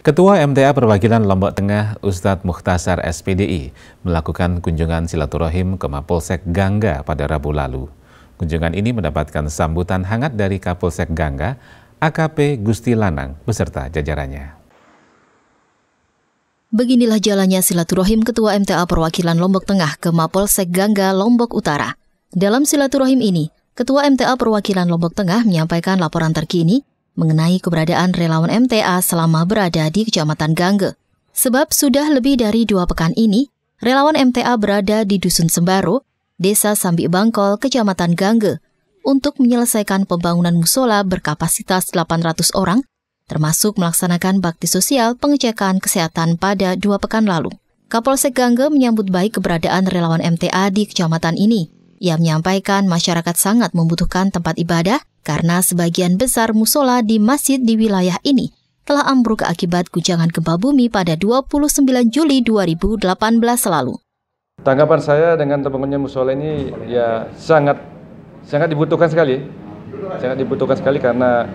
Ketua MTA Perwakilan Lombok Tengah Ustadz Mukhtasar SPDI melakukan kunjungan silaturahim ke Mapolsek Gangga pada Rabu lalu. Kunjungan ini mendapatkan sambutan hangat dari Kapolsek Gangga, AKP Gusti Lanang beserta jajarannya. Beginilah jalannya silaturahim Ketua MTA Perwakilan Lombok Tengah ke Mapolsek Gangga, Lombok Utara. Dalam silaturahim ini, Ketua MTA Perwakilan Lombok Tengah menyampaikan laporan terkini mengenai keberadaan relawan MTA selama berada di Kecamatan Gangge. Sebab sudah lebih dari dua pekan ini, relawan MTA berada di Dusun Sembaro, Desa Sambi Bangkol, Kecamatan Gangge, untuk menyelesaikan pembangunan musola berkapasitas 800 orang, termasuk melaksanakan bakti sosial pengecekan kesehatan pada dua pekan lalu. Kapolsek Gangge menyambut baik keberadaan relawan MTA di kecamatan ini. Ia menyampaikan masyarakat sangat membutuhkan tempat ibadah karena sebagian besar musola di masjid di wilayah ini telah ambruk akibat guncangan gempa bumi pada 29 Juli 2018 lalu. Tanggapan saya dengan terbangunnya musola ini ya sangat sangat dibutuhkan sekali, sangat dibutuhkan sekali karena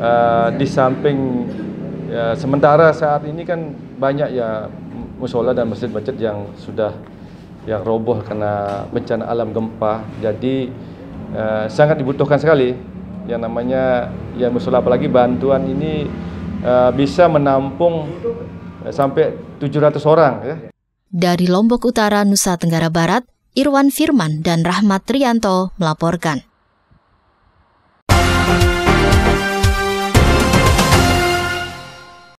uh, di samping ya, sementara saat ini kan banyak ya musola dan masjid-masjid yang sudah yang roboh karena bencana alam gempa, jadi uh, sangat dibutuhkan sekali yang namanya ya musola apalagi bantuan ini uh, bisa menampung uh, sampai 700 orang ya. Dari Lombok Utara, Nusa Tenggara Barat, Irwan Firman dan Rahmat Trianto melaporkan.